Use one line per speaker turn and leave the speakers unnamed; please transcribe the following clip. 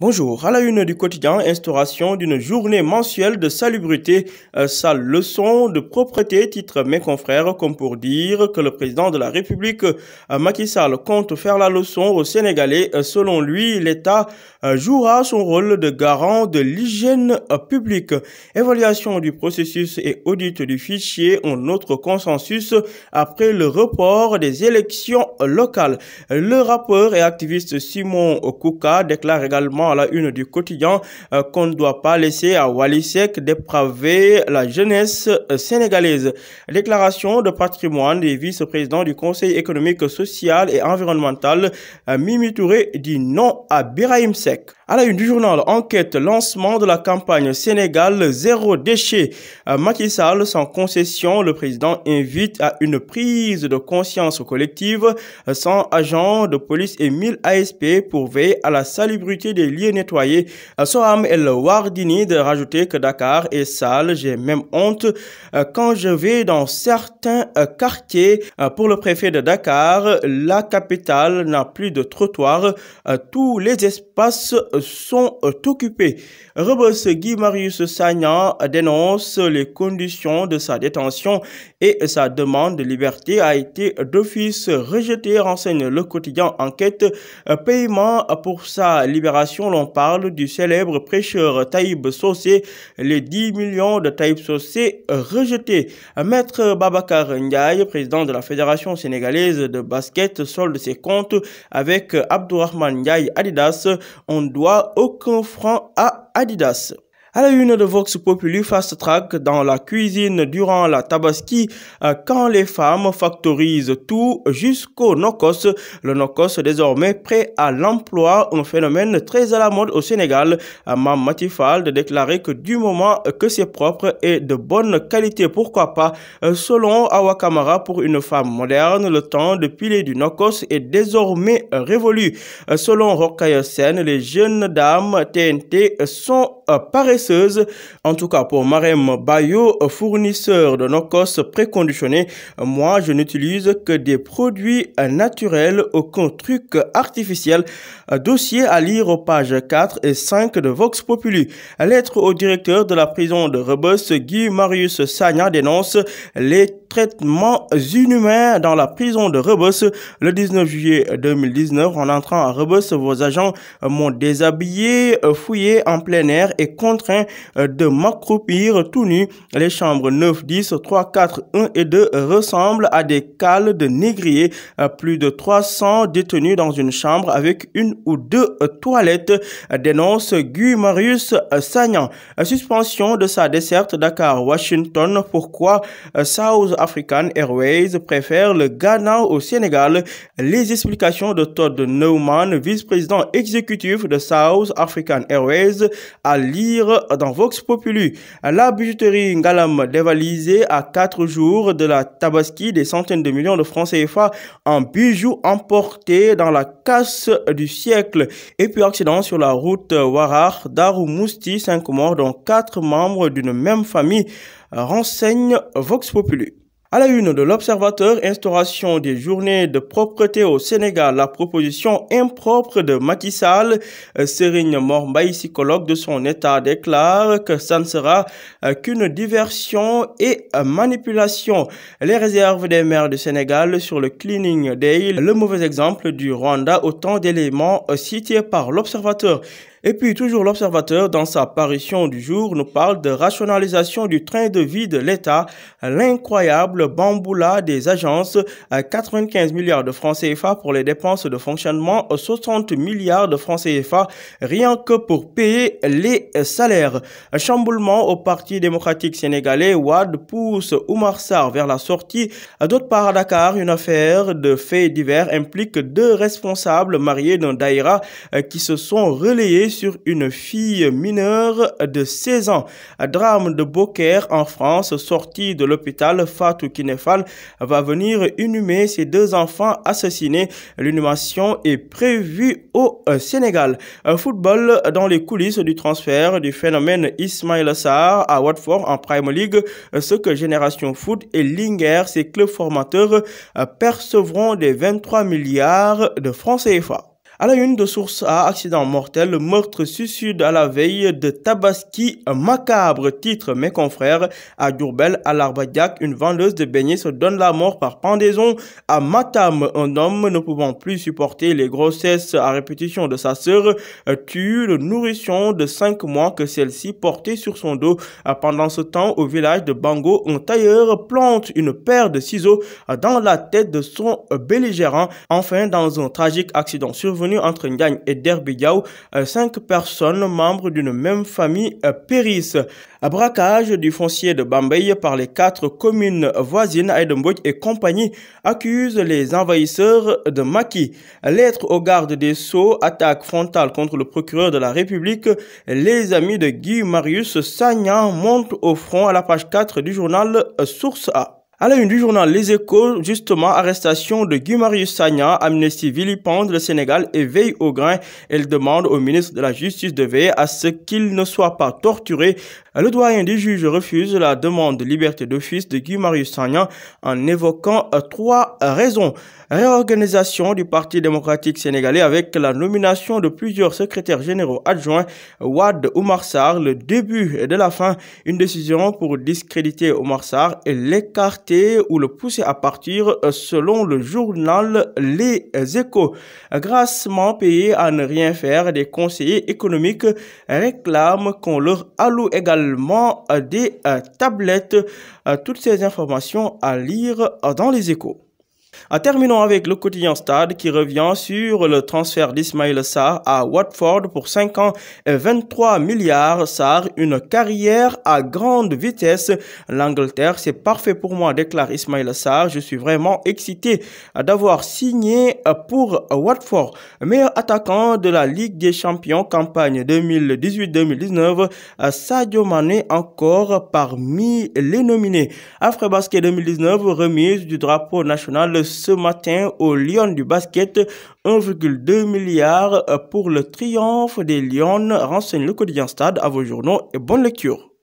Bonjour, à la une du quotidien, instauration d'une journée mensuelle de salubrité, euh, sa leçon de propreté, titre mes confrères, comme pour dire que le président de la République, euh, Macky Sall, compte faire la leçon aux Sénégalais. Euh, selon lui, l'État jouera son rôle de garant de l'hygiène publique. Évaluation du processus et audit du fichier, ont notre consensus après le report des élections locales. Le rappeur et activiste Simon Kouka déclare également à la une du quotidien euh, qu'on ne doit pas laisser à Walisek dépraver la jeunesse euh, sénégalaise. Déclaration de patrimoine des vice-présidents du Conseil économique, social et environnemental, euh, Mimi Touré dit non à Birahim Sek. À la une du journal Enquête, lancement de la campagne Sénégal zéro déchet. Macky Sall sans concession, le président invite à une prise de conscience collective, sans agents de police et 1000 ASP pour veiller à la salubrité des lieux nettoyé. nettoyés. Euh, Soham El Wardini de rajouter que Dakar est sale. J'ai même honte euh, quand je vais dans certains euh, quartiers. Pour le préfet de Dakar, la capitale n'a plus de trottoir. Tous les espaces sont occupés. Rebosse Guy Marius Sagnan dénonce les conditions de sa détention et sa demande de liberté a été d'office rejetée, renseigne le quotidien Enquête. Paiement pour sa libération on parle du célèbre prêcheur Taïb Sossé, les 10 millions de Taïb Sossé rejetés. Maître Babacar Ndiaye, président de la Fédération sénégalaise de basket, solde ses comptes avec Abdourahman Ndiaye Adidas. On doit aucun franc à Adidas. À la une de Vox Populi Fast Track dans la cuisine durant la tabaski, euh, quand les femmes factorisent tout jusqu'au nokos. Le nokos désormais prêt à l'emploi, un phénomène très à la mode au Sénégal. Euh, Mam Matifal de déclarer que du moment que c'est propre et de bonne qualité, pourquoi pas. Euh, selon Awakamara, pour une femme moderne, le temps de piler du nokos est désormais révolu. Selon Rokayosen, les jeunes dames TNT sont paresseuses en tout cas, pour Marem Bayo, fournisseur de nos no-costs préconditionnés, moi, je n'utilise que des produits naturels, aucun truc artificiel. Dossier à lire aux pages 4 et 5 de Vox Populi. Lettre au directeur de la prison de Rebus, Guy Marius Sagna dénonce les traitements inhumains dans la prison de Rebos. Le 19 juillet 2019, en entrant à Rebus, vos agents m'ont déshabillé, fouillé en plein air et contraint euh, de m'accroupir tout nu. Les chambres 9, 10, 3, 4, 1 et 2 ressemblent à des cales de négriers. Euh, plus de 300 détenus dans une chambre avec une ou deux toilettes, dénonce Guy Marius Sagnan. Euh, suspension de sa desserte Dakar-Washington. Pourquoi South African Airways préfère le Ghana au Sénégal. Les explications de Todd Neumann, vice-président exécutif de South African Airways, à lire dans Vox Populi. La bijouterie Ngalam dévalisée à quatre jours de la Tabaski des centaines de millions de francs CFA en bijoux emportés dans la casse du siècle. Et puis accident sur la route Warar Daru Mousti, cinq morts dont quatre membres d'une même famille renseigne Vox Populi. À la une de l'Observateur, instauration des journées de propreté au Sénégal, la proposition impropre de Matissal, Sall, euh, Sérigne Mormbaï, psychologue de son état, déclare que ça ne sera euh, qu'une diversion et euh, manipulation. Les réserves des maires du Sénégal sur le cleaning day, le mauvais exemple du Rwanda, autant d'éléments cités par l'Observateur. Et puis toujours l'observateur, dans sa parution du jour, nous parle de rationalisation du train de vie de l'État, l'incroyable bamboula des agences, 95 milliards de francs CFA pour les dépenses de fonctionnement, 60 milliards de francs CFA rien que pour payer les salaires. Chamboulement au Parti démocratique sénégalais, Wad pousse Oumar Sarr vers la sortie. D'autre part, à Dakar, une affaire de faits divers implique deux responsables mariés d'un daïra euh, qui se sont relayés sur une fille mineure de 16 ans. drame de Beaucaire en France, sortie de l'hôpital Fatou Kinefal, va venir inhumer ses deux enfants assassinés. L'inhumation est prévue au euh, Sénégal. Un football dans les coulisses du transfert du phénomène Ismail Assar à Watford en Prime League, ce que Génération Foot et Linger, ses clubs formateurs, euh, percevront des 23 milliards de francs CFA. À la une de source à accident mortel, meurtre suicide à la veille de Tabaski, macabre, titre mes confrères. À Durbel, à l'Arbadiac, une vendeuse de beignets se donne la mort par pendaison. À Matam, un homme ne pouvant plus supporter les grossesses à répétition de sa sœur euh, tue le nourrisson de cinq mois que celle-ci portait sur son dos. Euh, pendant ce temps, au village de Bango, un tailleur plante une paire de ciseaux euh, dans la tête de son belligérant. Enfin, dans un tragique accident survenu, entre Ndiagne et Derby euh, cinq personnes membres d'une même famille euh, périssent. braquage du foncier de Bambay par les quatre communes voisines, Aydembouk et compagnie, accuse les envahisseurs de maquis. Lettre aux gardes des Sceaux, attaque frontale contre le procureur de la République, les amis de Guy Marius Sagnan montent au front à la page 4 du journal euh, Source A. À la une du journal Les Échos, justement, arrestation de Guy-Marius Sagna, Amnesty vilipende le Sénégal et veille au grain. Elle demande au ministre de la Justice de veiller à ce qu'il ne soit pas torturé. Le doyen du juge refuse la demande de liberté d'office de Guy-Marius Sagna en évoquant euh, trois raisons réorganisation du Parti démocratique sénégalais avec la nomination de plusieurs secrétaires généraux adjoints, Wad Oumar le début de la fin, une décision pour discréditer Oumar Sarr et l'écarter ou le pousser à partir euh, selon le journal Les Échos. Grassement payé à ne rien faire, des conseillers économiques réclament qu'on leur alloue également euh, des euh, tablettes. Toutes ces informations à lire dans les échos. En terminant avec le quotidien Stade qui revient sur le transfert d'Ismaël Sarr à Watford pour 5 ans et 23 milliards. Sarr, une carrière à grande vitesse. L'Angleterre, c'est parfait pour moi, déclare Ismaël Sarr. Je suis vraiment excité d'avoir signé pour Watford. Meilleur attaquant de la Ligue des Champions campagne 2018-2019, Sadio Mané encore parmi les nominés. Afro Basket 2019, remise du drapeau national ce matin au Lyon du basket. 1,2 milliard pour le triomphe des Lyons. Renseigne le quotidien Stade à vos journaux et bonne lecture.